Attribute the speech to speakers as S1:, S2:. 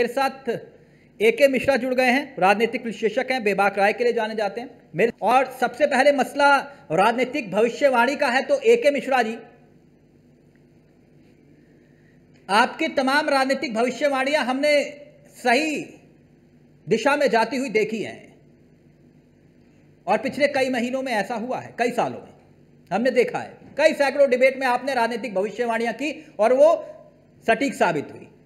S1: मेरे साथ ए के मिश्रा जुड़ गए हैं राजनीतिक विशेषक हैं बेबाक राय के लिए जाने जाते हैं मेरे और सबसे पहले मसला राजनीतिक भविष्यवाणी का है तो ए के मिश्रा जी आपकी तमाम राजनीतिक भविष्यवाणियां हमने सही दिशा में जाती हुई देखी हैं और पिछले कई महीनों में ऐसा हुआ है कई सालों में हमने देखा है कई सैकड़ों डिबेट में आपने राजनीतिक भविष्यवाणियां की और वो सटीक साबित हुई